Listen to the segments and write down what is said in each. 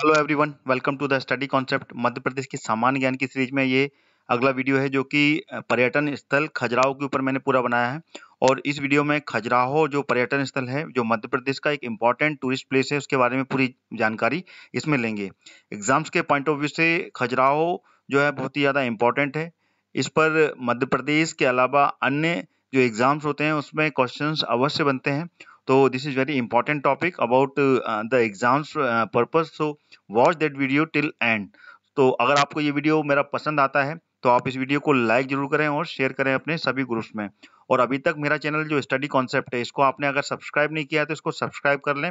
hello everyone welcome to the study concept Madhya Pradesh की सामान्य ज्ञान की सीरीज में ये अगला वीडियो है जो कि पर्यटन स्थल खजुराहो के ऊपर मैंने पूरा बनाया है और इस वीडियो में खजुराहो जो पर्यटन स्थल है जो मध्य प्रदेश का एक इम्पॉर्टेंट टूरिस्ट प्लेस है उसके बारे में पूरी जानकारी इसमें लेंगे एग्जाम्स के पॉइंट ऑफ व्यू से खजुराहो जो है बहुत ही ज़्यादा इम्पॉर्टेंट है इस पर मध्य प्रदेश के अलावा अन्य जो एग्ज़ाम्स होते हैं उसमें क्वेश्चन अवश्य बनते हैं तो this is very important topic about the exams purpose so watch that video till end तो अगर आपको ये वीडियो मेरा पसंद आता है तो आप इस वीडियो को लाइक जरूर करें और शेयर करें अपने सभी ग्रुप्स में और अभी तक मेरा चैनल जो स्टडी कॉन्सेप्ट है इसको आपने अगर सब्सक्राइब नहीं किया है तो इसको सब्सक्राइब कर लें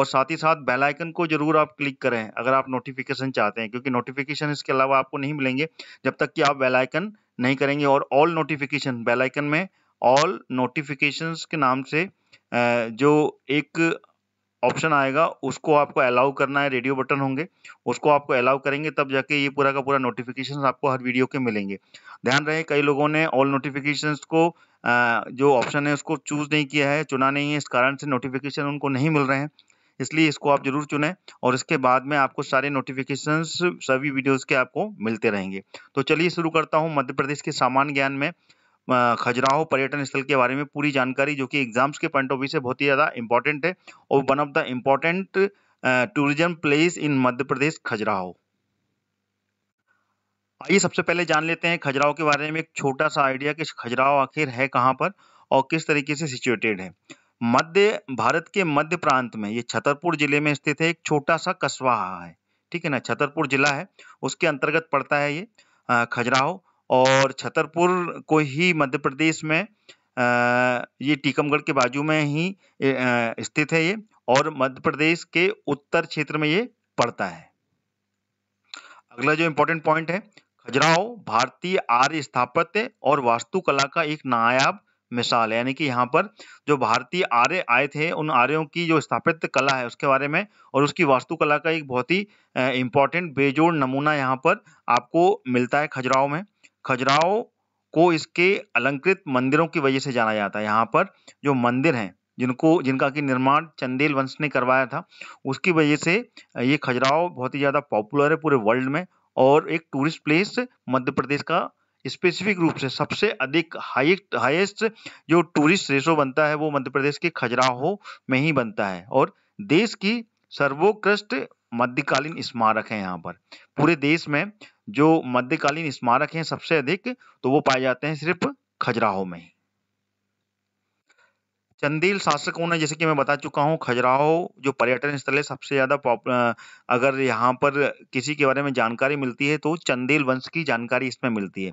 और साथ ही साथ बेल आइकन को जरूर आप क्लिक करें अगर आप नोटिफिकेशन चाहते हैं क्योंकि नोटिफिकेशन इसके अलावा आपको नहीं मिलेंगे जब तक कि आप बेल आइकन नहीं करेंगे और ऑल नोटिफिकेशन बेल आइकन में ऑल नोटिफिकेशंस के नाम से जो एक ऑप्शन आएगा उसको आपको अलाउ करना है रेडियो बटन होंगे उसको आपको अलाउ करेंगे तब जाके ये पूरा का पूरा नोटिफिकेशन आपको हर वीडियो के मिलेंगे ध्यान रहे कई लोगों ने ऑल नोटिफिकेशन को जो ऑप्शन है उसको चूज़ नहीं किया है चुना नहीं है इस कारण से नोटिफिकेशन उनको नहीं मिल रहे हैं इसलिए इसको आप जरूर चुनें और इसके बाद में आपको सारे नोटिफिकेशन सभी वीडियोज़ के आपको मिलते रहेंगे तो चलिए शुरू करता हूँ मध्य प्रदेश के सामान्य ज्ञान में खजुराहो पर्यटन स्थल के बारे में पूरी जानकारी जो कि एग्जाम्स के पॉइंट ऑफ व्यू से बहुत ही ज़्यादा इंपॉर्टेंट है और one of the important tourism place in Madhya Pradesh Khajuraho आइए सबसे पहले जान लेते हैं खजुराहो के बारे में एक छोटा सा आइडिया कि खजुराहो आखिर है कहाँ पर और किस तरीके से सिचुएटेड है मध्य भारत के मध्य प्रांत में ये छतरपुर जिले में स्थित है एक छोटा सा कस्बा है ठीक है ना छतरपुर जिला है उसके अंतर्गत पड़ता है ये खजुराहो और छतरपुर को ही मध्य प्रदेश में ये टीकमगढ़ के बाजू में ही स्थित है ये और मध्य प्रदेश के उत्तर क्षेत्र में ये पड़ता है अगला जो इम्पोर्टेंट पॉइंट है खजुराहो भारतीय आर्य स्थापत्य और वास्तुकला का एक नायाब मिसाल है यानी कि यहाँ पर जो भारतीय आर्य आए थे उन आर्यों की जो स्थापित कला है उसके बारे में और उसकी वास्तुकला का एक बहुत ही इंपॉर्टेंट बेजोड़ नमूना यहाँ पर आपको मिलता है खजुराहो में खजुराहो को इसके अलंकृत मंदिरों की वजह से जाना जाता है यहाँ पर जो मंदिर हैं जिनको जिनका कि निर्माण चंदेल वंश ने करवाया था उसकी वजह से ये खजुराहो बहुत ही ज़्यादा पॉपुलर है पूरे वर्ल्ड में और एक टूरिस्ट प्लेस मध्य प्रदेश का स्पेसिफिक रूप से सबसे अधिक हाइस्ट हाइस्ट जो टूरिस्ट रेशो बनता है वो मध्य प्रदेश के खजुराहो में ही बनता है और देश की सर्वोत्कृष्ट मध्यकालीन स्मारक है यहाँ पर पूरे देश में जो मध्यकालीन स्मारक हैं सबसे अधिक तो वो पाए जाते हैं सिर्फ खजुराहो में चंदील शासकों ने जैसे कि मैं बता चुका हूँ खजुराहो जो पर्यटन स्थल है सबसे ज़्यादा अगर यहाँ पर किसी के बारे में जानकारी मिलती है तो चंदील वंश की जानकारी इसमें मिलती है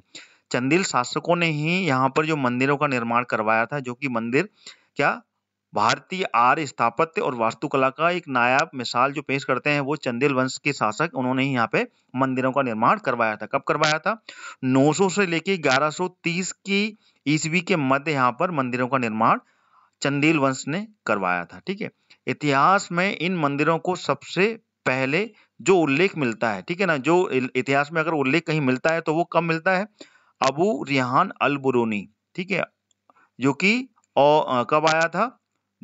चंदील शासकों ने ही यहाँ पर जो मंदिरों का निर्माण करवाया था जो कि मंदिर क्या भारतीय आर्य स्थापत्य और वास्तुकला का एक नायाब मिसाल जो पेश करते हैं वो चंदेल वंश के शासक उन्होंने ही यहाँ पे मंदिरों का निर्माण करवाया था कब करवाया था 900 से लेके 1130 की ईस्वी के मध्य यहाँ पर मंदिरों का निर्माण चंदेल वंश ने करवाया था ठीक है इतिहास में इन मंदिरों को सबसे पहले जो उल्लेख मिलता है ठीक है ना जो इतिहास में अगर उल्लेख कहीं मिलता है तो वो कब मिलता है अबू रिहान अल बुरूनी ठीक है जो कि और कब आया था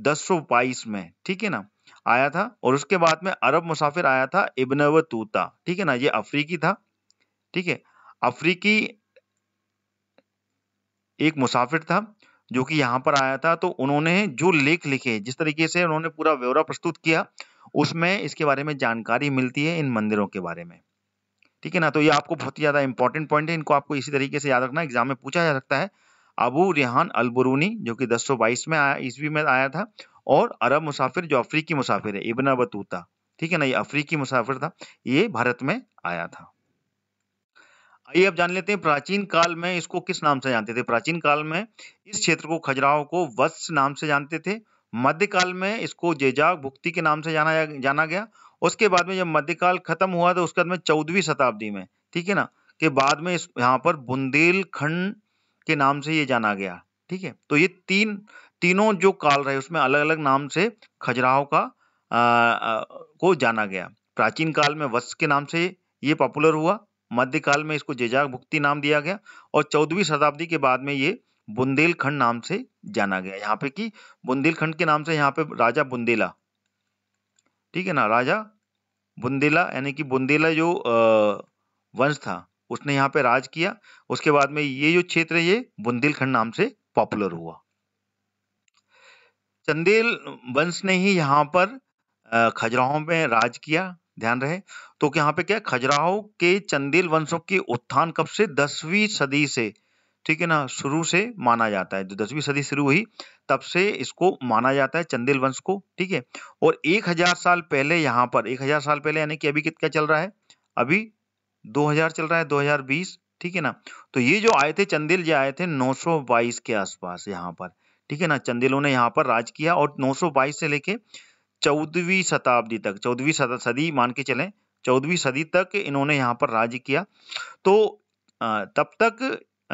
दस में ठीक है ना आया था और उसके बाद में अरब मुसाफिर आया था इबन तूता ठीक है ना ये अफ्रीकी था ठीक है अफ्रीकी एक मुसाफिर था जो कि यहाँ पर आया था तो उन्होंने जो लेख लिखे जिस तरीके से उन्होंने पूरा व्यौरा प्रस्तुत किया उसमें इसके बारे में जानकारी मिलती है इन मंदिरों के बारे में ठीक है ना तो ये आपको बहुत ही ज़्यादा इंपॉर्टेंट पॉइंट है इनको आपको इसी तरीके से याद रखना एग्जाम में पूछा जा सकता है अबू रिहान अलबरूनी जो कि 1022 में आया ईस्वी में आया था और अरब मुसाफिर जो अफ्रीकी मुसाफिर है इबन बतूता ठीक है ना ये अफ्रीकी मुसाफिर था ये भारत में आया था आइए अब जान लेते हैं प्राचीन काल में इसको किस नाम से जानते थे प्राचीन काल में इस क्षेत्र को खजुराहो को वत्स नाम से जानते थे मध्यकाल में इसको जेजाग भुक्ति के नाम से जाना जाना गया उसके बाद में जब मध्यकाल खत्म हुआ तो उसके बाद में चौदहवीं शताब्दी में ठीक है ना के बाद में इस यहाँ पर बुंदेलखंड के नाम से ये जाना गया ठीक है तो ये तीन तीनों जो काल रहे उसमें अलग अलग नाम से खजुराहो का आ, आ, को जाना गया प्राचीन काल में वत्स के नाम से ये पॉपुलर हुआ मध्य काल में इसको जेजाक भुक्ति नाम दिया गया और चौदहवीं शताब्दी के बाद में ये बुंदेलखंड नाम से जाना गया यहाँ पे कि बुंदेलखंड के नाम से यहाँ पे राजा बुंदेला ठीक है ना राजा बुंदेला यानी कि बुंदेला जो वंश था उसने यहाँ पे राज किया उसके बाद में ये जो क्षेत्र है ये बुंदेलखंड नाम से पॉपुलर हुआ चंदेल वंश ने ही यहाँ पर खजुराहो में राज किया ध्यान रहे तो यहाँ पे क्या खजुराहो के चंदेल वंशों के उत्थान कब से दसवीं सदी से ठीक है ना शुरू से माना जाता है जो दसवीं सदी शुरू हुई तब से इसको माना जाता है चंदेल वंश को ठीक है और एक हजार साल पहले यहाँ पर एक हजार साल पहले यानी कि अभी कितना चल रहा है अभी 2000 चल रहा है 2020 ठीक है ना तो ये जो आए थे चंदिल जी आए थे 922 के आसपास यहाँ पर ठीक है ना चंदिलों ने यहाँ पर राज किया और 922 से लेके चौदहवीं शताब्दी तक चौदहवीं सदी मान के चले चौदहवीं सदी तक इन्होंने यहाँ पर राज किया तो तब तक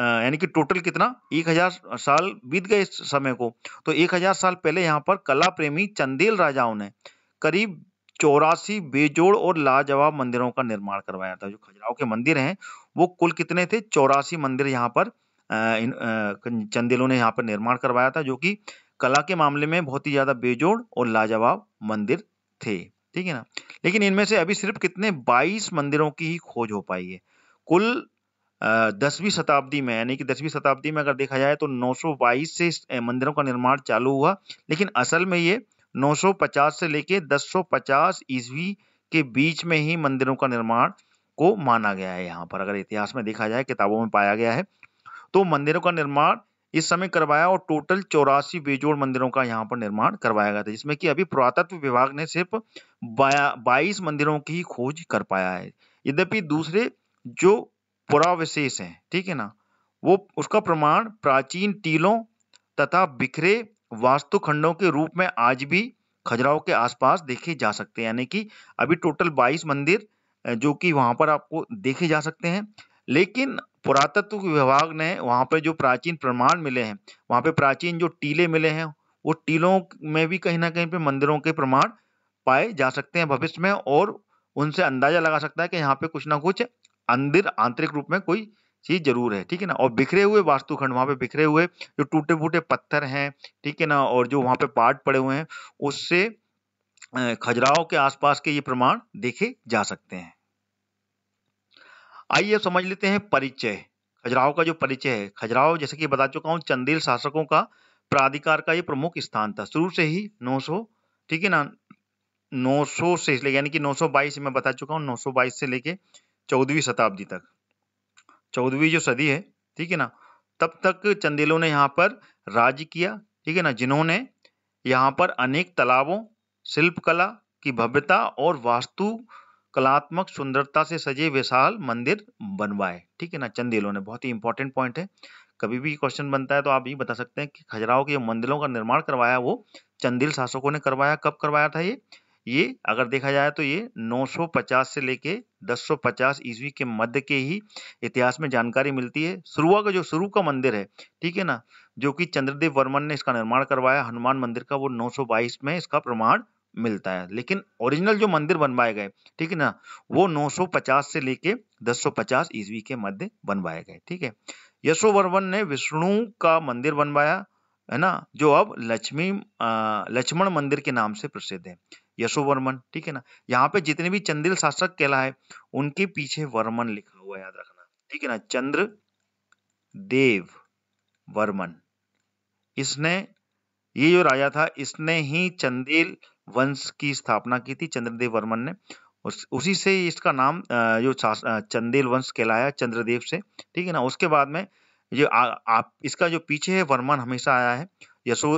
यानी कि टोटल कितना एक हजार साल बीत गए इस समय को तो एक हजार साल पहले यहाँ पर कला प्रेमी चंदेल राजाओं ने करीब चौरासी बेजोड़ और लाजवाब मंदिरों का निर्माण करवाया था जो खजुराहो के मंदिर हैं वो कुल कितने थे चौरासी मंदिर यहाँ पर चंदेलों ने यहाँ पर निर्माण करवाया था जो कि कला के मामले में बहुत ही ज़्यादा बेजोड़ और लाजवाब मंदिर थे ठीक है ना लेकिन इनमें से अभी सिर्फ कितने 22 मंदिरों की ही खोज हो पाई है कुल दसवीं शताब्दी में यानी कि दसवीं शताब्दी में अगर देखा जाए तो 922 से मंदिरों का निर्माण चालू हुआ लेकिन असल में ये 950 से लेके 1050 ईस्वी के बीच में ही मंदिरों का निर्माण को माना गया है यहाँ पर अगर इतिहास में देखा जाए किताबों में पाया गया है तो मंदिरों का निर्माण इस समय करवाया और टोटल चौरासी बेजोड़ मंदिरों का यहाँ पर निर्माण करवाया गया था जिसमें कि अभी पुरातत्व विभाग ने सिर्फ बाईस मंदिरों की खोज कर पाया है यद्यपि दूसरे जो पुरावशेष हैं ठीक है ना वो उसका प्रमाण प्राचीन टीलों तथा बिखरे वास्तुखंडों के रूप में आज भी खजुराहो के आसपास देखे जा सकते हैं यानी कि अभी टोटल 22 मंदिर जो कि वहाँ पर आपको देखे जा सकते हैं लेकिन पुरातत्व विभाग ने वहाँ पर जो प्राचीन प्रमाण मिले हैं वहाँ पर प्राचीन जो टीले मिले हैं वो टीलों में भी कहीं ना कहीं पे मंदिरों के प्रमाण पाए जा सकते हैं भविष्य में और उनसे अंदाजा लगा सकता है कि यहाँ पे कुछ ना कुछ अंदर आंतरिक रूप में कोई चीज जरूर है ठीक है ना और बिखरे हुए वास्तुखंड वहाँ पे बिखरे हुए जो टूटे फूटे पत्थर हैं ठीक है ना और जो वहाँ पे पार्ट पड़े हुए हैं उससे खजुराहो के आसपास के ये प्रमाण देखे जा सकते हैं आइए समझ लेते हैं परिचय खजुराहो का जो परिचय है खजुराहो जैसे कि बता चुका हूँ चंदेल शासकों का प्राधिकार का ये प्रमुख स्थान था शुरू से ही 900 ठीक है ना 900 से यानी कि 922 में बता चुका हूँ 922 से लेके 14वीं शताब्दी तक चौदहवीं जो सदी है ठीक है ना तब तक चंदेलों ने यहाँ पर राज किया ठीक है ना जिन्होंने यहाँ पर अनेक तालाबों शिल्पकला की भव्यता और वास्तु कलात्मक सुंदरता से सजे विशाल मंदिर बनवाए ठीक है ना चंदेलों ने बहुत ही इंपॉर्टेंट पॉइंट है कभी भी क्वेश्चन बनता है तो आप ये बता सकते हैं कि खजराओं के मंदिरों का निर्माण करवाया वो चंदेल शासकों ने करवाया कब करवाया था ये ये अगर देखा जाए तो ये 950 से लेके 1050 ईस्वी के मध्य के ही इतिहास में जानकारी मिलती है सुरुआ का जो शुरू का मंदिर है ठीक है ना जो कि चंद्रदेव वर्मन ने इसका निर्माण करवाया हनुमान मंदिर का वो 922 में इसका प्रमाण मिलता है लेकिन ओरिजिनल जो मंदिर बनवाए गए ठीक है ना वो 950 से लेके 1050 ईस्वी के मध्य बनवाए गए ठीक है यशोवर्मन ने विष्णु का मंदिर बनवाया है ना जो अब लक्ष्मी लक्ष्मण मंदिर के नाम से प्रसिद्ध है यशोवर्मन ठीक है ना यहाँ पे जितने भी चंदिल शासक कहलाए उनके पीछे वर्मन लिखा हुआ याद रखना ठीक है ना चंद्र देव वर्मन इसने ये जो राजा था इसने ही चंदेल वंश की स्थापना की थी चंद्रदेव वर्मन ने उस, उसी से इसका नाम जो चंदेल वंश कहलाया चंद्रदेव से ठीक है ना उसके बाद में जो आ, आप इसका जो पीछे है वर्मन हमेशा आया है यशो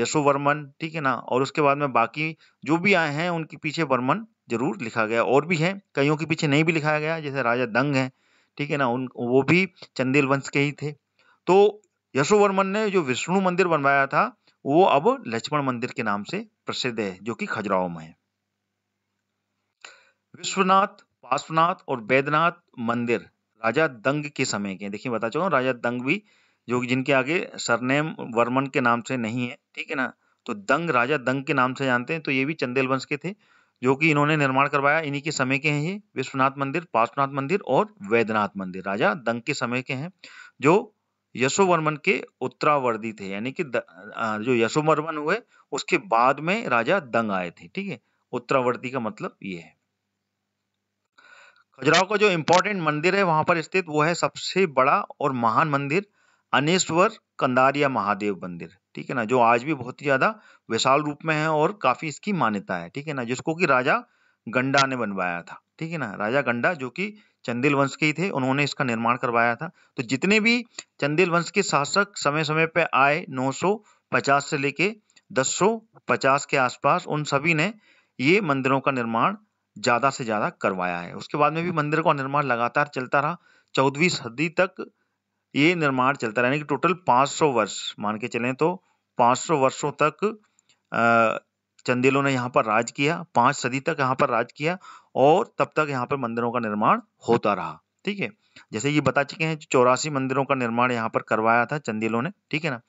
यशो वर्मन ठीक है ना और उसके बाद में बाकी जो भी आए हैं उनके पीछे वर्मन जरूर लिखा गया और भी हैं कईयों के पीछे नहीं भी लिखाया गया जैसे राजा दंग हैं ठीक है ना उन वो भी चंदेल वंश के ही थे तो यशो वर्मन ने जो विष्णु मंदिर बनवाया था वो अब लक्ष्मण मंदिर के नाम से प्रसिद्ध है जो कि खजुराहो में है विश्वनाथ पार्श्वनाथ और बैद्यनाथ मंदिर राजा दंग के समय के देखिए बता चुका हूँ राजा दंग भी जो कि जिनके आगे सरनेम वर्मन के नाम से नहीं है ठीक है ना तो दंग राजा दंग के नाम से जानते हैं तो ये भी चंदेल वंश के थे जो कि इन्होंने निर्माण करवाया इन्हीं के समय के हैं ये विश्वनाथ मंदिर पार्श्वनाथ मंदिर और वैद्यनाथ मंदिर राजा दंग के समय के हैं जो यशोवर्मन के उत्तरावर्दी थे यानी कि जो यशोवर्मन हुए उसके बाद में राजा दंग आए थे ठीक है उत्तरावर्दी का मतलब ये है खजुराहो का जो इम्पोर्टेंट मंदिर है वहां पर स्थित वो है सबसे बड़ा और महान मंदिर अनेश्वर कंदारिया महादेव मंदिर ठीक है ना जो आज भी बहुत ही ज़्यादा विशाल रूप में है और काफ़ी इसकी मान्यता है ठीक है ना जिसको कि राजा गंडा ने बनवाया था ठीक है ना राजा गंडा जो कि चंदेल वंश के ही थे उन्होंने इसका निर्माण करवाया था तो जितने भी चंदेल वंश के शासक समय समय पर आए 950 से लेके 1050 के आसपास उन सभी ने ये मंदिरों का निर्माण ज़्यादा से ज़्यादा करवाया है उसके बाद में भी मंदिर का निर्माण लगातार चलता रहा चौदहवीं सदी तक ये निर्माण चलता रहा यानी कि टोटल 500 वर्ष मान के चलें तो 500 वर्षों तक चंदेलों ने यहाँ पर राज किया पांच सदी तक यहाँ पर राज किया और तब तक यहाँ पर मंदिरों का निर्माण होता रहा ठीक है जैसे ये बता चुके हैं चौरासी मंदिरों का निर्माण यहाँ पर करवाया था चंदेलों ने ठीक है ना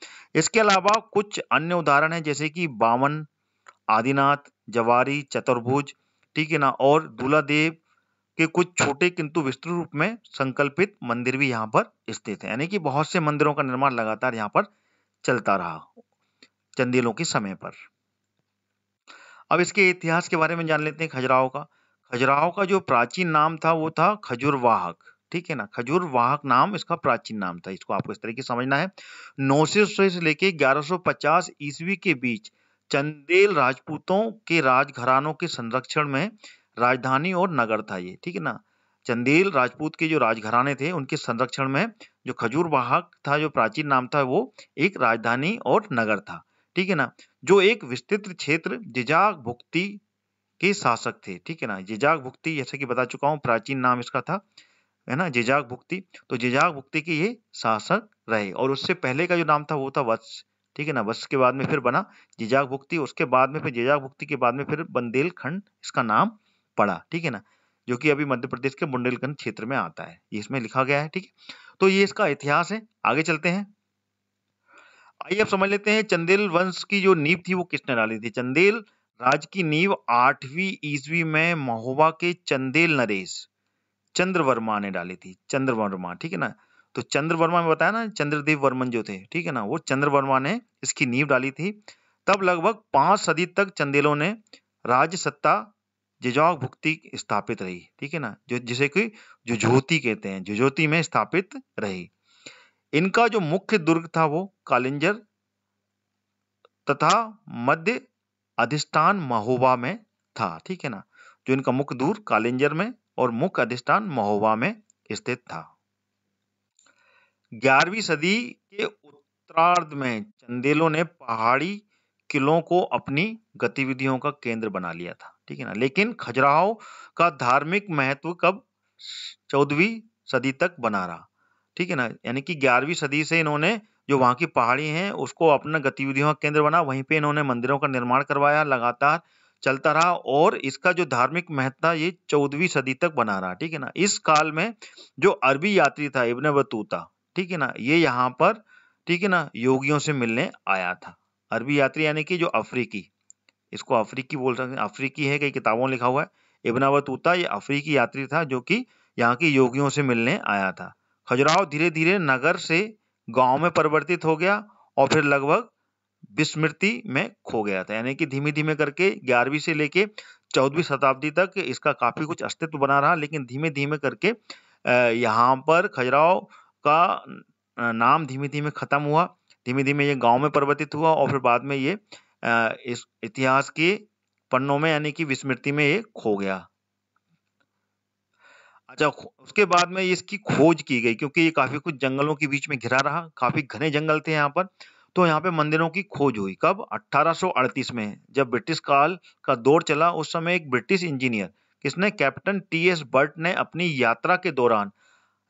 इसके अलावा कुछ अन्य उदाहरण है जैसे कि बावन आदिनाथ जवारी चतुर्भुज ठीक है ना और देव के कुछ छोटे किंतु विस्तृत रूप में संकल्पित मंदिर भी यहाँ पर स्थित है यानी कि बहुत से मंदिरों का निर्माण लगातार यहाँ पर चलता रहा चंदेलों के समय पर अब इसके इतिहास के बारे में जान लेते हैं खजुराहो का खजुराहो का जो प्राचीन नाम था वो था खजुरवाहक ठीक है ना खजूर वाहक नाम इसका प्राचीन नाम था इसको आपको इस तरीके से समझना है नौ से लेके 1150 ईस्वी के बीच चंदेल राजपूतों के राजघरानों के संरक्षण में राजधानी और नगर था ये ठीक है ना चंदेल राजपूत के जो राजघराने थे उनके संरक्षण में जो खजूर वाहक था जो प्राचीन नाम था वो एक राजधानी और नगर था ठीक है ना जो एक विस्तृत क्षेत्र जिजाग भुक्ति के शासक थे ठीक है ना जिजाग भुक्ति जैसे कि बता चुका हूँ प्राचीन नाम इसका था है ना जिजाग भुक्ति तो जिजाग भुक्ति के ये शासक रहे और उससे पहले का जो नाम था वो था वत्स ठीक है ना वत्स के बाद में फिर बना जिजाग भुक्ति उसके बाद में फिर जिजाग भुक्ति के बाद में फिर बंदेलखंड इसका नाम पड़ा ठीक है ना जो कि अभी मध्य प्रदेश के बुंदेलखंड क्षेत्र में आता है इसमें लिखा गया है ठीक है तो ये इसका इतिहास है आगे चलते हैं आइए आप समझ लेते हैं चंदेल वंश की जो नींव थी वो किसने डाली थी चंदेल राज की नींव आठवीं ईस्वी में महोबा के चंदेल नरेश चंद्रवर्मा ने डाली थी चंद्रवर्मा ठीक है ना तो चंद्रवर्मा में बताया ना चंद्रदेव वर्मन जो थे ठीक है ना वो चंद्रवर्मा ने इसकी नींव डाली थी तब लगभग पांच सदी तक चंदेलों ने राज सत्ता जजौक भुक्ति स्थापित रही ठीक है ना जो जिसे कि हाँ जुझोती कहते हैं जुझोती में स्थापित रही इनका जो मुख्य दुर्ग था वो कालिंजर तथा मध्य अधिष्ठान महोबा में था ठीक है ना जो इनका मुख्य दूर कालिंजर में और मुख्य अधिष्ठान महोबा में स्थित था ग्यारहवीं सदी के उत्तरार्ध में चंदेलों ने पहाड़ी किलों को अपनी गतिविधियों का केंद्र बना लिया था ठीक है ना लेकिन खजुराहो का धार्मिक महत्व कब चौदहवीं सदी तक बना रहा ठीक है ना यानी कि ग्यारहवीं सदी से इन्होंने जो वहाँ की पहाड़ी हैं उसको अपना गतिविधियों का केंद्र बना वहीं पे इन्होंने मंदिरों का निर्माण करवाया लगातार चलता रहा और इसका जो धार्मिक महत्व था ये चौदहवीं सदी तक बना रहा ठीक है ना इस काल में जो अरबी यात्री था इबन बतूता ठीक है ना ये यहाँ पर ठीक है ना योगियों से मिलने आया था अरबी यात्री यानी कि जो अफ्रीकी इसको अफ्रीकी बोल सकते हैं अफ्रीकी है कई किताबों लिखा हुआ है इबन बतूता ये अफ्रीकी यात्री था जो कि यहाँ के योगियों से मिलने आया था खजुराहो धीरे धीरे नगर से गांव में परिवर्तित हो गया और फिर लगभग विस्मृति में खो गया था यानी कि धीमे धीमे करके ग्यारहवीं से लेके चौदहवीं शताब्दी तक इसका काफी कुछ अस्तित्व बना रहा लेकिन धीमे धीमे करके यहाँ पर खजुराहो का नाम धीमे धीमे खत्म हुआ धीमे धीमे ये गांव में परिवर्तित हुआ और फिर बाद में ये इस इतिहास के पन्नों में यानी कि विस्मृति में ये खो गया अच्छा उसके बाद में इसकी खोज की गई क्योंकि ये काफी कुछ जंगलों के बीच में घिरा रहा काफी घने जंगल थे यहाँ पर तो यहाँ पे मंदिरों की खोज हुई कब 1838 में जब ब्रिटिश काल का दौर चला उस समय एक ब्रिटिश इंजीनियर किसने कैप्टन टी एस बर्ट ने अपनी यात्रा के दौरान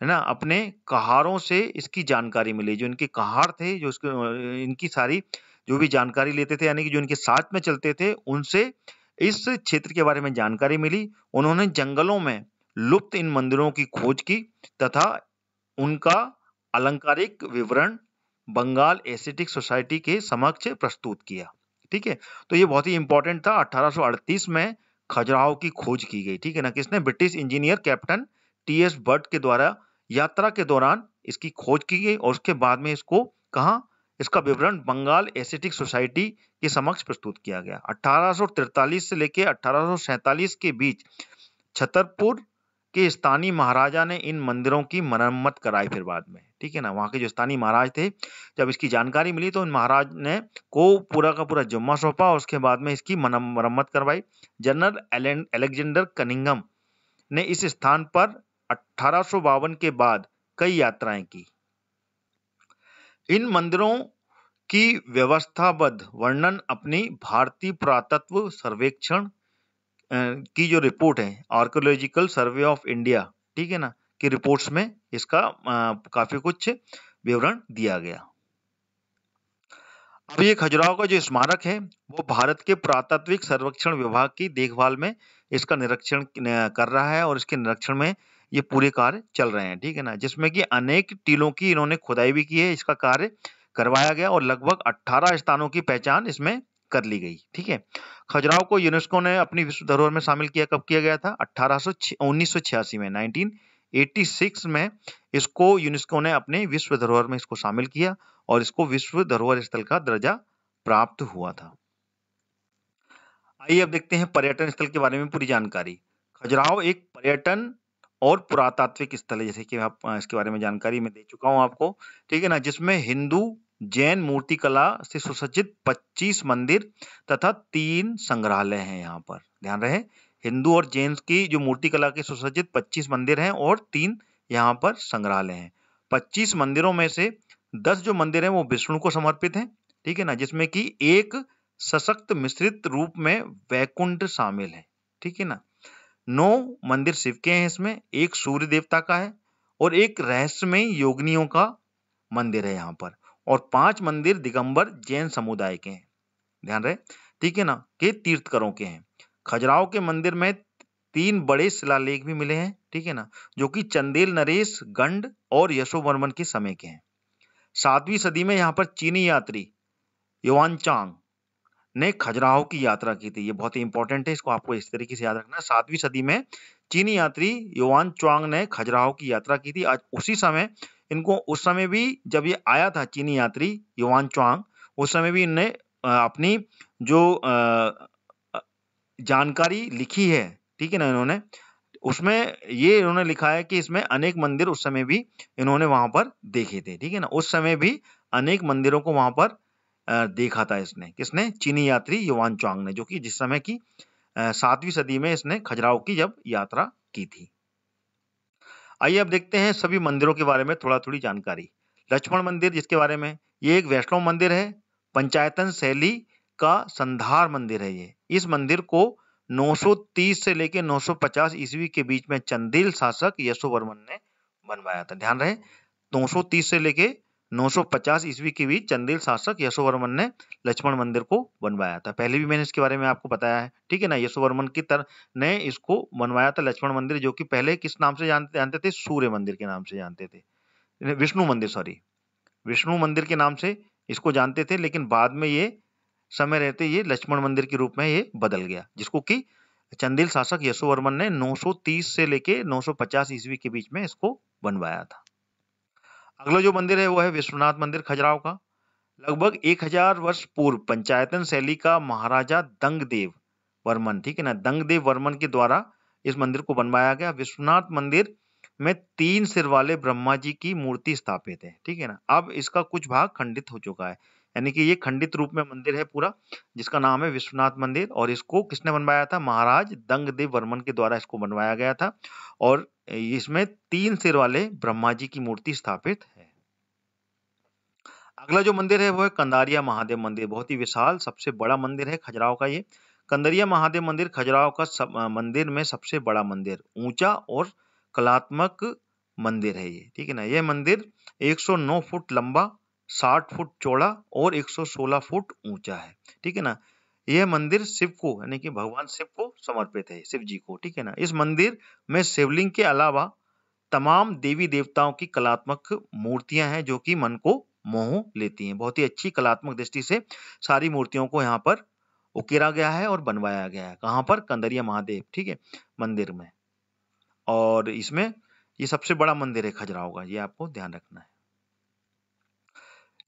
है ना अपने कहारों से इसकी जानकारी मिली जो इनके कहार थे जो इसके इनकी सारी जो भी जानकारी लेते थे यानी कि जो इनके साथ में चलते थे उनसे इस क्षेत्र के बारे में जानकारी मिली उन्होंने जंगलों में लुप्त इन मंदिरों की खोज की तथा उनका अलंकारिक विवरण बंगाल एसेटिक सोसाइटी के समक्ष प्रस्तुत किया ठीक है तो ये बहुत ही इंपॉर्टेंट था 1838 में खजुराहो की खोज की गई ठीक है ना किसने British engineer captain T S Burt के द्वारा यात्रा के दौरान इसकी खोज की गई और उसके बाद में इसको कहा इसका विवरण बंगाल एसेटिक सोसाइटी के समक्ष प्रस्तुत किया गया 1843 से लेकर अठारह के बीच छतरपुर के स्थानीय महाराजा ने इन मंदिरों की मरम्मत कराई फिर बाद में ठीक है ना वहाँ के जो स्थानीय महाराज थे जब इसकी जानकारी मिली तो इन महाराज ने को पूरा का पूरा जुम्मा सौंपा और उसके बाद में इसकी मरम्मत करवाई जनरल अलेक्जेंडर कनिंगम ने इस स्थान पर अट्ठारह के बाद कई यात्राएं की इन मंदिरों की व्यवस्थाबद्ध वर्णन अपनी भारतीय पुरातत्व सर्वेक्षण की जो रिपोर्ट है आर्कोलॉजिकल सर्वे ऑफ इंडिया ठीक है ना की रिपोर्ट्स में इसका काफी कुछ विवरण दिया गया अब ये खजुराहो का जो स्मारक है वो भारत के पुरातत्विक सर्वेक्षण विभाग की देखभाल में इसका निरीक्षण कर रहा है और इसके निरीक्षण में ये पूरे कार्य चल रहे हैं ठीक है ना जिसमें कि अनेक टीलों की इन्होंने खुदाई भी की है इसका कार्य करवाया गया और लगभग 18 स्थानों की पहचान इसमें कर ली गई ठीक है खजुराहो को यूनेस्को ने अपनी विश्व धरोहर में शामिल किया कब किया गया था अठारह उन्नीस में 1986 में इसको यूनेस्को ने अपने विश्व धरोहर में इसको शामिल किया और इसको विश्व धरोहर स्थल का दर्जा प्राप्त हुआ था आइए अब देखते हैं पर्यटन स्थल के बारे में पूरी जानकारी खजुराहो एक पर्यटन और पुरातात्विक स्थल जैसे कि आप इसके बारे में जानकारी मैं दे चुका हूँ आपको ठीक है ना जिसमें हिंदू जैन मूर्तिकला से सुसज्जित 25 मंदिर तथा तीन संग्रहालय हैं यहाँ पर ध्यान रहे हिंदू और जैन की जो मूर्तिकला के सुसज्जित 25 मंदिर हैं और तीन यहाँ पर संग्रहालय हैं 25 मंदिरों में से 10 जो मंदिर हैं वो विष्णु को समर्पित हैं ठीक है ना जिसमें कि एक सशक्त मिश्रित रूप में वैकुंठ शामिल है ठीक है ना नौ मंदिर शिव के हैं इसमें एक सूर्य देवता का है और एक रहस्यमय योगनियों का मंदिर है यहाँ पर और पांच मंदिर दिगंबर जैन समुदाय के हैं ध्यान रहे ठीक है ना के तीर्थकरों के हैं खजराव के मंदिर में तीन बड़े शिलालेख भी मिले हैं ठीक है ना जो कि चंदेल नरेश गंड और यशोवर्मन के समय के हैं सातवीं सदी में यहाँ पर चीनी यात्री युवान चांग ने खजुराहो की यात्रा की थी ये बहुत ही इंपॉर्टेंट है इसको आपको इस तरीके से याद रखना है सातवीं सदी में चीनी यात्री युवान चुआंग ने खजुराहो की यात्रा की थी आज उसी समय इनको उस समय भी जब ये आया था चीनी यात्री युवान चुआंग उस समय भी इनने अपनी जो जानकारी लिखी है ठीक है ना इन्होंने उसमें ये इन्होंने लिखा है कि इसमें अनेक मंदिर उस समय भी इन्होंने वहां पर देखे थे ठीक है ना उस समय भी अनेक मंदिरों को वहां पर देखा था इसने किसने चीनी यात्री युवान चौंग ने जो कि जिस समय की सातवीं सदी में इसने खजुराहो की जब यात्रा की थी आइए अब देखते हैं सभी मंदिरों के बारे में थोड़ा थोड़ी जानकारी लक्ष्मण मंदिर जिसके बारे में ये एक वैष्णव मंदिर है पंचायतन शैली का संधार मंदिर है ये इस मंदिर को 930 से लेकर 950 ईस्वी के बीच में चंदेल शासक यशोवर्मन ने बनवाया था ध्यान रहे 930 से लेकर 950 ईस्वी के बीच चंदेल शासक यशोवर्मन ने लक्ष्मण मंदिर को बनवाया था पहले भी मैंने इसके बारे में आपको बताया है ठीक है ना यशोवर्मन की तरह ने इसको बनवाया था लक्ष्मण मंदिर जो कि पहले किस नाम से जानते जानते थे सूर्य मंदिर के नाम से जानते थे विष्णु मंदिर सॉरी विष्णु मंदिर के नाम से इसको जानते थे लेकिन बाद में ये समय रहते ये लक्ष्मण मंदिर के रूप में ये बदल गया जिसको कि चंदेल शासक यशोवर्मन ने नौ से लेके नौ ईस्वी के बीच में इसको बनवाया था अगला जो मंदिर है वो है विश्वनाथ मंदिर खजुराव का लगभग 1000 वर्ष पूर्व पंचायतन शैली का महाराजा दंगदेव वर्मन ठीक है ना दंगदेव वर्मन के द्वारा इस मंदिर को बनवाया गया विश्वनाथ मंदिर में तीन सिर वाले ब्रह्मा जी की मूर्ति स्थापित है ठीक है ना अब इसका कुछ भाग खंडित हो चुका है यानी कि ये खंडित रूप में मंदिर है पूरा जिसका नाम है विश्वनाथ मंदिर और इसको किसने बनवाया था महाराज दंगदेव वर्मन के द्वारा इसको बनवाया गया था और इसमें तीन सिर वाले ब्रह्मा जी की मूर्ति स्थापित अगला जो मंदिर है वो है कंदारिया महादेव मंदिर बहुत ही विशाल सबसे बड़ा मंदिर है खजुराहो का ये कंदरिया महादेव मंदिर खजुराहो का सब मंदिर में सबसे बड़ा मंदिर ऊंचा और कलात्मक मंदिर है ये ठीक है ना ये मंदिर 109 फुट लंबा 60 फुट चौड़ा और 116 फुट ऊंचा है ठीक है ना यह मंदिर शिव को यानी कि भगवान शिव को समर्पित है शिव जी को ठीक है ना इस मंदिर में शिवलिंग के अलावा तमाम देवी देवताओं की कलात्मक मूर्तियां हैं जो कि मन को मोह लेती हैं बहुत ही अच्छी कलात्मक दृष्टि से सारी मूर्तियों को यहाँ पर उकेरा गया है और बनवाया गया है कहाँ पर कंदरिया महादेव ठीक है मंदिर में और इसमें ये सबसे बड़ा मंदिर है खजुराहो का ये आपको ध्यान रखना है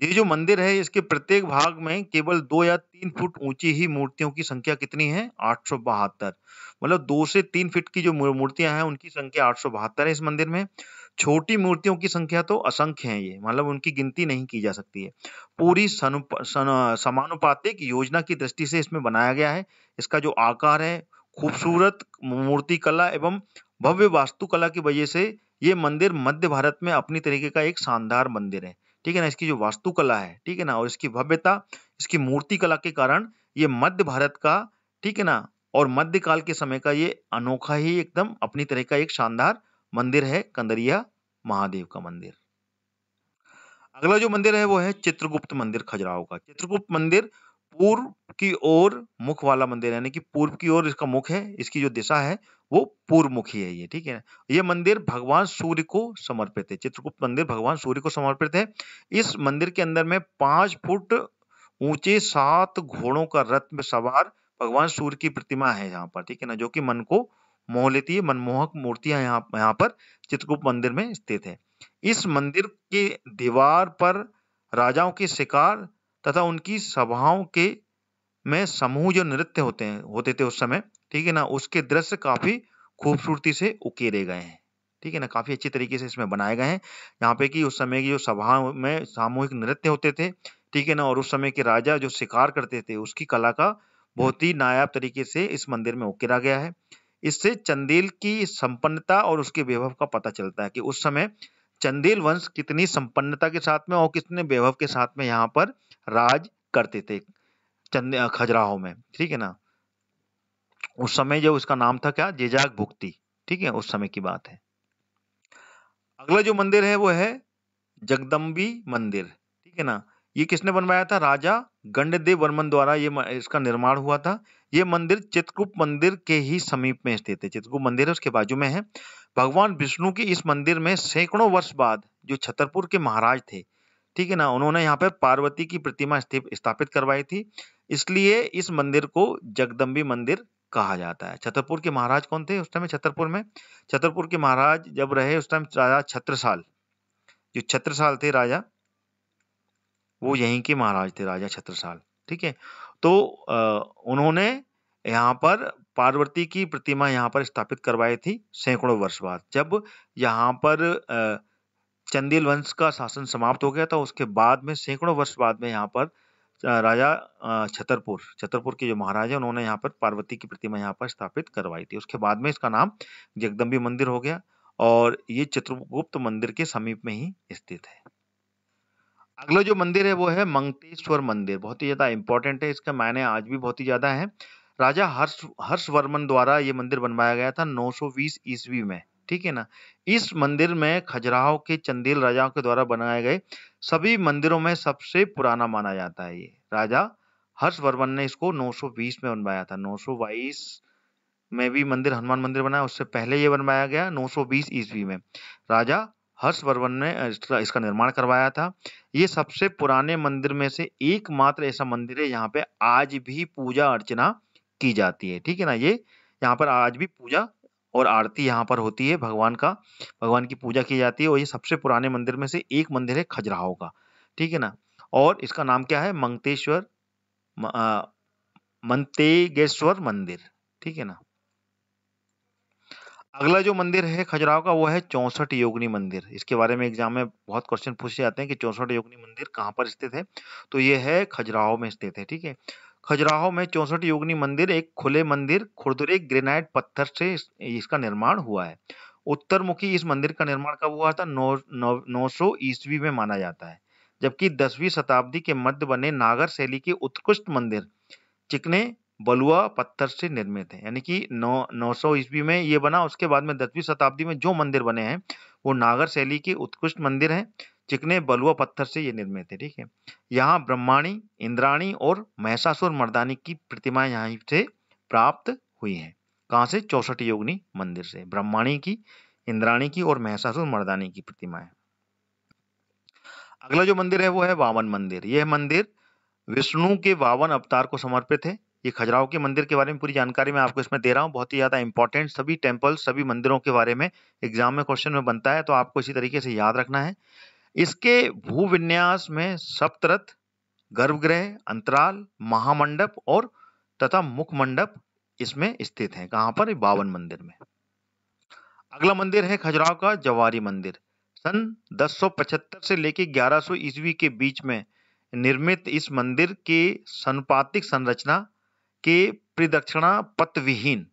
ये जो मंदिर है इसके प्रत्येक भाग में केवल दो या तीन फुट ऊंची ही मूर्तियों की संख्या कितनी है आठ मतलब दो से तीन फीट की जो मूर्तियां हैं उनकी संख्या आठ है इस मंदिर में छोटी मूर्तियों की संख्या तो असंख्य है ये मतलब उनकी गिनती नहीं की जा सकती है पूरी समानुपातिक योजना की दृष्टि से इसमें बनाया गया है इसका जो आकार है खूबसूरत मूर्ति कला एवं भव्य वास्तुकला की वजह से ये मंदिर मध्य भारत में अपनी तरीके का एक शानदार मंदिर है ठीक है ना इसकी जो वास्तुकला है ठीक है ना और इसकी भव्यता इसकी मूर्ति कला के कारण ये मध्य भारत का ठीक है ना और मध्यकाल के समय का ये अनोखा ही एकदम अपनी तरह का एक शानदार मंदिर है कंदरिया महादेव का मंदिर अगला जो मंदिर है वो है चित्रगुप्त मंदिर खजुराहो का चित्रगुप्त मंदिर पूर्व की ओर मुख वाला मंदिर यानी कि पूर्व की ओर इसका मुख है इसकी जो दिशा है वो पूर्व मुखी है ये ठीक है ये मंदिर भगवान सूर्य को समर्पित है चित्रगुप्त मंदिर भगवान सूर्य को समर्पित है इस मंदिर के अंदर में पांच फुट ऊंचे सात घोड़ों का रथ में सवार भगवान सूर्य की प्रतिमा है यहाँ पर ठीक है ना जो कि मन को मोह लेती है मनमोहक मूर्तियां यहाँ यहाँ पर चित्रकूट मंदिर में स्थित है इस मंदिर के दीवार पर राजाओं के शिकार तथा उनकी सभाओं के में समूह जो नृत्य होते हैं होते थे उस समय ठीक है ना उसके दृश्य काफ़ी खूबसूरती से उकेरे गए हैं ठीक है ना काफ़ी अच्छी तरीके से इसमें बनाए गए हैं यहाँ पे कि उस समय की जो सभा में सामूहिक नृत्य होते थे ठीक है ना और उस समय के राजा जो शिकार करते थे उसकी कला का बहुत ही नायाब तरीके से इस मंदिर में उकेरा गया है इससे चंदेल की संपन्नता और उसके वैभव का पता चलता है कि उस समय चंदेल वंश कितनी संपन्नता के साथ में और कितने वैभव के साथ में यहाँ पर राज करते थे चंद खजुराहो में ठीक है ना उस समय जो उसका नाम था क्या जेजाग भुक्ति ठीक है उस समय की बात है अगला जो मंदिर है वो है जगदम्बी मंदिर ठीक है ना ये किसने बनवाया था राजा गंडदेव वर्मन द्वारा ये इसका निर्माण हुआ था ये मंदिर चित्रकूप मंदिर के ही समीप में स्थित है चित्रकूप मंदिर है उसके बाजू में है भगवान विष्णु के इस मंदिर में सैकड़ों वर्ष बाद जो छतरपुर के महाराज थे ठीक है ना उन्होंने यहाँ पे पार्वती की प्रतिमा स्थापित करवाई थी इसलिए इस मंदिर को जगदम्बी मंदिर कहा जाता है छतरपुर के महाराज कौन थे उस टाइम छतरपुर में छतरपुर के महाराज जब रहे उस टाइम राजा छत्रसाल जो छत्रसाल थे राजा वो यहीं के महाराज थे राजा छत्रसाल ठीक है तो उन्होंने यहाँ पर पार्वती की प्रतिमा यहाँ पर स्थापित करवाई थी सैकड़ों वर्ष बाद जब यहाँ पर चंदेल वंश का शासन समाप्त हो गया था उसके बाद में सैकड़ों वर्ष बाद में यहाँ पर राजा छतरपुर छतरपुर के जो महाराजा उन्होंने यहाँ पर पार्वती की प्रतिमा यहाँ पर स्थापित करवाई थी उसके बाद में इसका नाम जगदम्बी मंदिर हो गया और ये चित्रगुप्त मंदिर के समीप में ही स्थित है अगला जो मंदिर है वो है मंगतेश्वर मंदिर बहुत ही ज़्यादा इंपॉर्टेंट है इसका मायने आज भी बहुत ही ज़्यादा है राजा हर्ष हर्षवर्मन द्वारा ये मंदिर बनवाया गया था 920 ईस्वी में ठीक है ना इस मंदिर में खजुराहो के चंदेल राजाओं के द्वारा बनाए गए सभी मंदिरों में सबसे पुराना माना जाता है ये राजा हर्षवर्मन ने इसको 920 में बनवाया था 922 में भी मंदिर हनुमान मंदिर बनाया उससे पहले ये बनवाया गया 920 ईस्वी में राजा हर्षवर्धन ने इसका, इसका निर्माण करवाया था ये सबसे पुराने मंदिर में से एकमात्र ऐसा मंदिर है यहाँ पे आज भी पूजा अर्चना की जाती है ठीक है ना ये यहाँ पर आज भी पूजा और आरती यहाँ पर होती है भगवान का भगवान की पूजा की जाती है और ये सबसे पुराने मंदिर में से एक मंदिर है खजुराहो का ठीक है ना और इसका नाम क्या है मंगतेश्वर मंतेगेश्वर मंदिर ठीक है ना अगला जो मंदिर है खजुराहो का वो है चौंसठ योगनी मंदिर इसके बारे में एग्जाम में बहुत क्वेश्चन पूछे जाते हैं कि चौंसठ योगनी मंदिर कहाँ पर स्थित है तो ये है खजुराहो में स्थित है ठीक है खजुराहो में चौंसठ योगनी मंदिर एक खुले मंदिर खुरदुरे ग्रेनाइट पत्थर से इसका निर्माण हुआ है उत्तर मुखी इस मंदिर का निर्माण कब हुआ था नौ नौ, नौ सौ ईस्वी में माना जाता है जबकि दसवीं शताब्दी के मध्य बने नागर शैली के उत्कृष्ट मंदिर चिकने बलुआ पत्थर से निर्मित है यानी कि नौ नौ सौ ईस्वी में ये बना उसके बाद में दसवीं शताब्दी में जो मंदिर बने हैं वो नागर शैली के उत्कृष्ट मंदिर हैं चिकने बलुआ पत्थर से ये निर्मित है ठीक है यहाँ ब्रह्माणी इंद्राणी और महसासुर मर्दानी की प्रतिमाएं यहाँ से प्राप्त हुई हैं कहाँ से चौसठ योगनी मंदिर से ब्रह्माणी की इंद्राणी की और महसासुर मर्दानी की प्रतिमाएं अगला जो मंदिर है वो है वावन मंदिर यह मंदिर विष्णु के वावन अवतार को समर्पित है ये खजुराहो के मंदिर के बारे में पूरी जानकारी मैं आपको इसमें दे रहा हूँ बहुत ही ज़्यादा इंपॉर्टेंट सभी टेम्पल सभी मंदिरों के बारे में एग्जाम में क्वेश्चन में बनता है तो आपको इसी तरीके से याद रखना है इसके भूविन्यास में सप्तरथ गर्भगृह अंतराल महामंडप और तथा मुख मंडप इसमें स्थित है कहाँ पर बावन मंदिर में अगला मंदिर है खजुराहो का जवारी मंदिर सन 1075 से लेकर 1100 ईस्वी के बीच में निर्मित इस मंदिर की संपातिक संरचना के प्रदक्षिणा पथ विहीन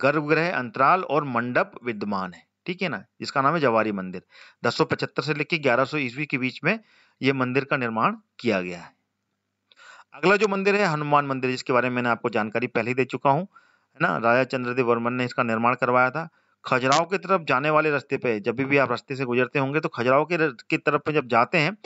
गर्भगृह अंतराल और मंडप विद्यमान है ठीक है ना इसका नाम है जवारी मंदिर दस से लेकर ग्यारह ईस्वी के बीच में यह मंदिर का निर्माण किया गया है अगला जो मंदिर है हनुमान मंदिर जिसके बारे में मैंने आपको जानकारी पहले ही दे चुका हूँ है ना राजा चंद्रदेव वर्मन ने इसका निर्माण करवाया था खजराव की तरफ जाने वाले रास्ते पे जब भी आप रास्ते से गुजरते होंगे तो खजराव के की तरफ पे जब जाते हैं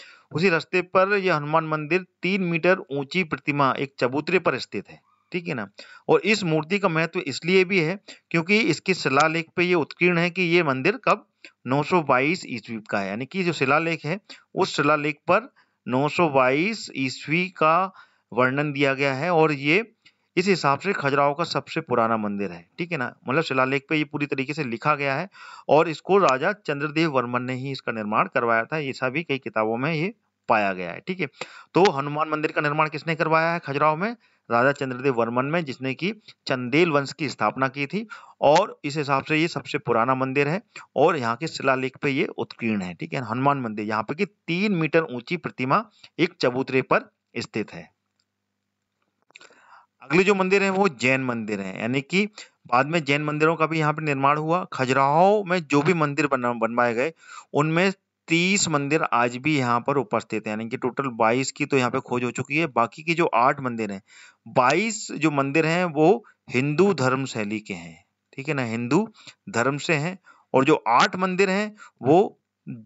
उसी रास्ते पर यह हनुमान मंदिर तीन मीटर ऊंची प्रतिमा एक चबूतरे पर स्थित है ठीक है ना और इस मूर्ति का महत्व तो इसलिए भी है क्योंकि इसके शिलालेख पे ये उत्कीर्ण है कि ये मंदिर कब 922 ईस्वी का है यानी कि जो शिलालेख है उस शिलालेख पर 922 ईस्वी का वर्णन दिया गया है और ये इस हिसाब से खजुराहो का सबसे पुराना मंदिर है ठीक है ना मतलब शिलालेख पे ये पूरी तरीके से लिखा गया है और इसको राजा चंद्रदेव वर्मन ने ही इसका निर्माण करवाया था ऐसा भी कई किताबों में ये पाया गया है ठीक है तो हनुमान मंदिर का निर्माण किसने करवाया है खजुराहो में राजा चंद्रदेव वर्मन में जिसने कि चंदेल वंश की स्थापना की थी और इस हिसाब से ये सबसे पुराना मंदिर है और यहाँ के शिलालेख पे ये उत्कीर्ण है ठीक है हनुमान मंदिर यहाँ पे की तीन मीटर ऊंची प्रतिमा एक चबूतरे पर स्थित है अगले जो मंदिर है वो जैन मंदिर है यानी कि बाद में जैन मंदिरों का भी यहाँ पर निर्माण हुआ खजुराहो में जो भी मंदिर बनवाए गए उनमें तीस मंदिर आज भी यहाँ पर उपस्थित हैं यानी कि टोटल बाईस की तो यहाँ पे खोज हो चुकी है बाकी के जो आठ मंदिर हैं बाईस जो मंदिर हैं वो हिंदू धर्म शैली के हैं ठीक है ना हिंदू धर्म से हैं और जो आठ मंदिर हैं वो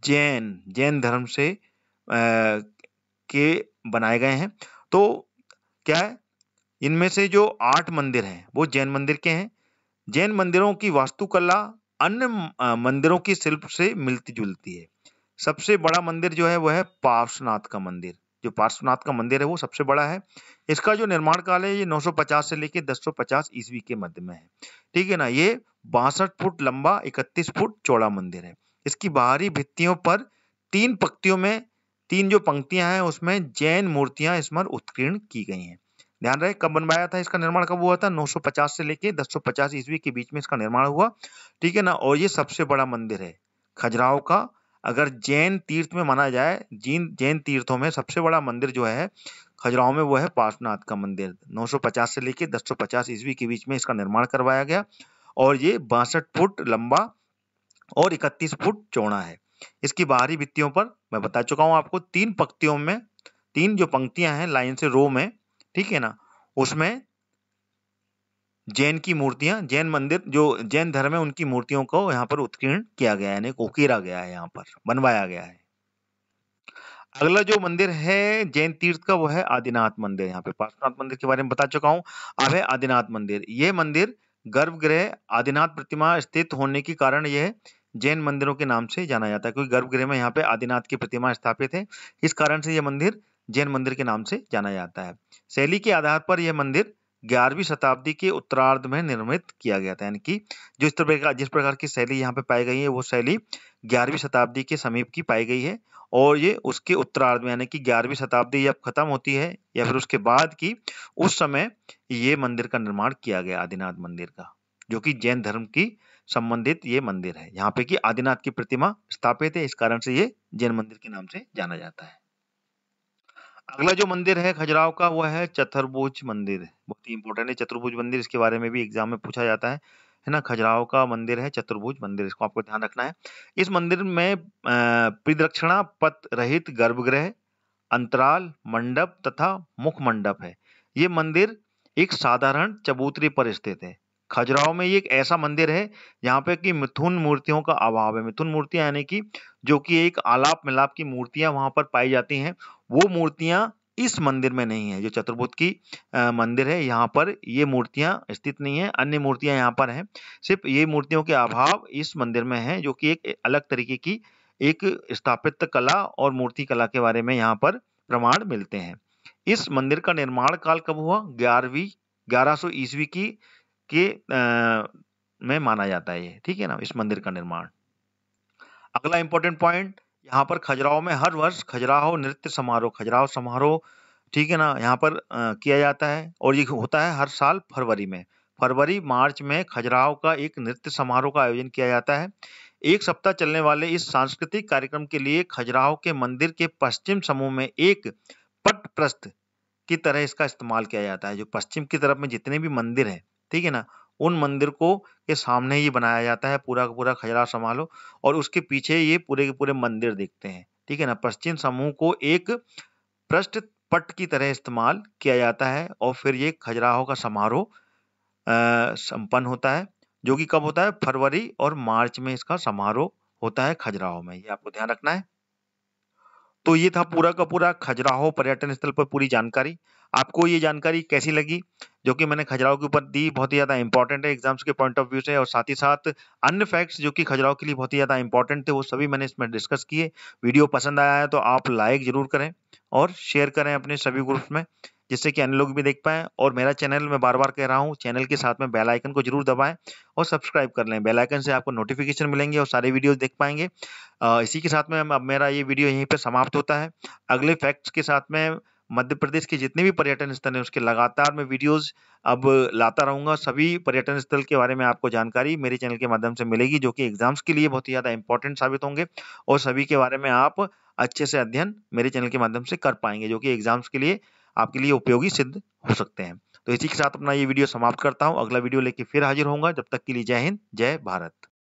जैन जैन धर्म से आ, के बनाए गए हैं तो क्या है इनमें से जो आठ मंदिर हैं वो जैन मंदिर के हैं जैन मंदिरों की वास्तुकला अन्य मंदिरों की शिल्प से मिलती जुलती है सबसे बड़ा मंदिर जो है वह है पार्श्वनाथ का मंदिर जो पार्श्वनाथ का मंदिर है वो सबसे बड़ा है इसका जो निर्माण काल है ये 950 से लेकर 1050 ईस्वी के मध्य में है ठीक है ना ये बासठ फुट लंबा 31 फुट चौड़ा मंदिर है इसकी बाहरी भित्तियों पर तीन पंक्तियों में तीन जो पंक्तियां हैं उसमें जैन मूर्तियां इसमें उत्कीर्ण की गई हैं ध्यान रहे कब बनवाया था इसका निर्माण कब हुआ था 950 से लेके 1050 ईस्वी के बीच में इसका निर्माण हुआ ठीक है ना और ये सबसे बड़ा मंदिर है खजुराहो का अगर जैन तीर्थ में माना जाए जीन जैन तीर्थों में सबसे बड़ा मंदिर जो है खजुराहो में वो है पार्शनाथ का मंदिर 950 से लेकर 1050 ईस्वी के बीच में इसका निर्माण करवाया गया और ये बासठ फुट लंबा और 31 फुट चौड़ा है इसकी बाहरी भित्तियों पर मैं बता चुका हूँ आपको तीन पंक्तियों में तीन जो पंक्तियां हैं लाइन से रो में ठीक है ना उसमें जैन की मूर्तियां जैन मंदिर जो जैन धर्म है उनकी मूर्तियों को यहाँ पर उत्कीर्ण किया गया है यानी गया है यहाँ पर बनवाया गया है अगला जो मंदिर है जैन तीर्थ का वो है आदिनाथ मंदिर यहाँ पे पार्श्वनाथ मंदिर के बारे में बता चुका हूँ अब है आदिनाथ मंदिर ये मंदिर गर्भगृह आदिनाथ प्रतिमा स्थित होने के कारण यह जैन मंदिरों के नाम से जाना जाता है क्योंकि गर्भगृह में यहाँ पे आदिनाथ की प्रतिमा स्थापित है इस कारण से यह मंदिर जैन मंदिर के नाम से जाना जाता है शैली के आधार पर यह मंदिर ग्यारहवीं शताब्दी के उत्तरार्ध में निर्मित किया गया था यानी कि जो इस तरह का जिस प्रकार की शैली यहाँ पे पाई गई है वो शैली ग्यारहवीं शताब्दी के समीप की पाई गई है और ये उसके उत्तरार्ध में यानी कि ग्यारहवीं शताब्दी जब खत्म होती है या फिर उसके बाद की उस समय ये मंदिर का निर्माण किया गया आदिनाथ मंदिर का जो कि जैन धर्म की संबंधित ये मंदिर है यहाँ पे कि आदिनाथ की प्रतिमा स्थापित है इस कारण से ये जैन मंदिर के नाम से जाना जाता है अगला जो मंदिर है खजुराव का वो है चतुर्भुज मंदिर बहुत ही इंपॉर्टेंट है चतुर्भुज मंदिर इसके बारे में भी एग्जाम में पूछा जाता है है ना खजुराव का मंदिर है चतुर्भुज मंदिर इसको आपको ध्यान रखना है इस मंदिर में प्रदक्षिणा पथ रहित गर्भगृह अंतराल मंडप तथा मुख मंडप है ये मंदिर एक साधारण चबूतरी पर स्थित है खजुराहो में ये एक ऐसा मंदिर है यहाँ पे कि मिथुन मूर्तियों का अभाव है मिथुन मूर्तियां यानी कि जो कि एक आलाप मिलाप की मूर्तियां वहां पर पाई जाती हैं वो मूर्तियां इस मंदिर में नहीं है जो चतुर्भुत की आ, मंदिर है यहाँ पर ये मूर्तियाँ स्थित नहीं है अन्य मूर्तियाँ यहाँ पर हैं सिर्फ ये मूर्तियों के अभाव इस मंदिर में है जो कि एक अलग तरीके की एक स्थापित कला और मूर्ति कला के बारे में यहाँ पर प्रमाण मिलते हैं इस मंदिर का निर्माण काल कब हुआ ग्यारहवीं ग्यारह ईस्वी की के आ, में माना जाता है ये ठीक है ना इस मंदिर का निर्माण अगला इंपॉर्टेंट पॉइंट यहाँ पर खजुराहो में हर वर्ष खजुराहो नृत्य समारोह खजुराहो समारोह ठीक है ना यहाँ पर आ, किया जाता है और ये होता है हर साल फरवरी में फरवरी मार्च में खजुराहो का एक नृत्य समारोह का आयोजन किया जाता है एक सप्ताह चलने वाले इस सांस्कृतिक कार्यक्रम के लिए खजुराहो के मंदिर के पश्चिम समूह में एक पट प्रस्थ की तरह इसका इस्तेमाल किया जाता है जो पश्चिम की तरफ में जितने भी मंदिर हैं ठीक है ना उन मंदिर को के सामने ही बनाया जाता है पूरा का पूरा खजरा संभालो और उसके पीछे ये पूरे के पूरे मंदिर देखते हैं ठीक है ना पश्चिम समूह को एक पृष्ठ पट की तरह इस्तेमाल किया जाता है और फिर ये खजुराहो का समारोह संपन्न होता है जो कि कब होता है फरवरी और मार्च में इसका समारोह होता है खजुराहो में ये आपको ध्यान रखना है तो ये था पूरा का पूरा खजुराहो पर्यटन स्थल पर पूरी जानकारी आपको ये जानकारी कैसी लगी जो कि मैंने खजुराहो के ऊपर दी बहुत ही ज़्यादा इंपॉर्टेंट है एग्जाम्स के पॉइंट ऑफ व्यू से और साथ ही साथ अन्य फैक्ट्स जो कि खजुराहो के लिए बहुत ही ज़्यादा इंपॉर्टेंट थे वो सभी मैंने इसमें डिस्कस किए वीडियो पसंद आया है तो आप लाइक ज़रूर करें और शेयर करें अपने सभी ग्रुप्स में जिससे कि अन्य लोग भी देख पाएँ और मेरा चैनल मैं बार बार कह रहा हूँ चैनल के साथ में बेल आइकन को जरूर दबाएं और सब्सक्राइब कर लें बेल आइकन से आपको नोटिफिकेशन मिलेंगे और सारे वीडियोस देख पाएंगे इसी के साथ में अब मेरा ये वीडियो यहीं पर समाप्त होता है अगले फैक्ट्स के साथ में मध्य प्रदेश के जितने भी पर्यटन स्थल हैं उसके लगातार मैं वीडियोस अब लाता रहूँगा सभी पर्यटन स्थल के बारे में आपको जानकारी मेरे चैनल के माध्यम से मिलेगी जो कि एग्जाम्स के लिए बहुत ही ज़्यादा इंपॉर्टेंट साबित होंगे और सभी के बारे में आप अच्छे से अध्ययन मेरे चैनल के माध्यम से कर पाएंगे जो कि एग्जाम्स के लिए आपके लिए उपयोगी सिद्ध हो सकते हैं तो इसी के साथ अपना ये वीडियो समाप्त करता हूँ अगला वीडियो लेके फिर हाजिर होंगे जब तक के लिए जय हिंद जय भारत